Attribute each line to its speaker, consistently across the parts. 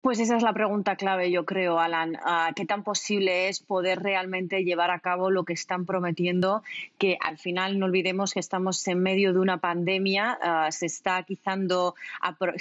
Speaker 1: Pues esa es la pregunta clave, yo creo, Alan. ¿Qué tan posible es poder realmente llevar a cabo lo que están prometiendo? Que al final no olvidemos que estamos en medio de una pandemia, ah, se está quizando,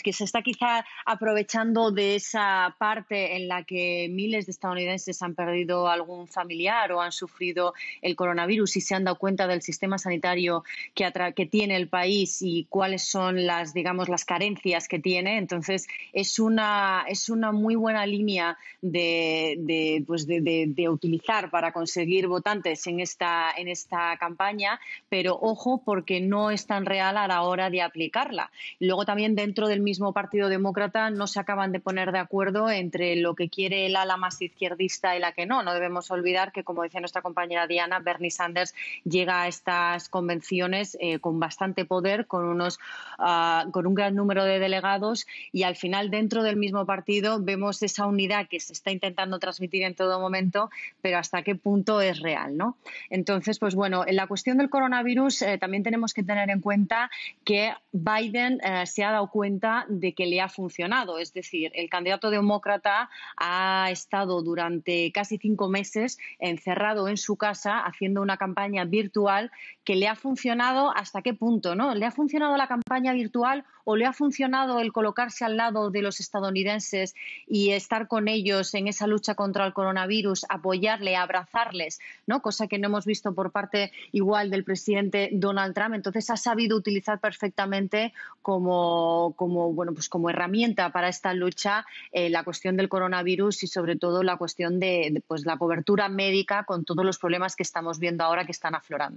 Speaker 1: que se está quizá aprovechando de esa parte en la que miles de estadounidenses han perdido algún familiar o han sufrido el coronavirus y se han dado cuenta del sistema sanitario que, tiene el país y cuáles son las, digamos, las carencias que tiene. Entonces, es una una muy buena línea pues de, utilizar para conseguir votantes en esta, en esta campaña, pero ojo porque no es tan real a la hora de aplicarla. Luego también dentro del mismo Partido Demócrata no se acaban de poner de acuerdo entre lo que quiere el ala más izquierdista y la que no. No debemos olvidar que, como decía nuestra compañera Diana, Bernie Sanders llega a estas convenciones eh, con bastante poder, con, unos, ah, con un gran número de delegados y al final dentro del mismo partido vemos esa unidad que se está intentando transmitir en todo momento, pero hasta qué punto es real, ¿no? Entonces, pues bueno, en la cuestión del coronavirus eh, también tenemos que tener en cuenta que Biden eh, se ha dado cuenta de que le ha funcionado, es decir, el candidato demócrata ha estado durante casi cinco meses encerrado en su casa haciendo una campaña virtual que le ha funcionado hasta qué punto, ¿no? ¿Le ha funcionado la campaña virtual o le ha funcionado el colocarse al lado de los estadounidenses y estar con ellos en esa lucha contra el coronavirus, apoyarle, abrazarles, ¿no? Cosa que no hemos visto por parte igual del presidente Donald Trump. Entonces ha sabido utilizar perfectamente como, como bueno, pues como herramienta para esta lucha eh, la cuestión del coronavirus y sobre todo la cuestión de, pues, la cobertura médica con todos los problemas que estamos viendo ahora que están aflorando.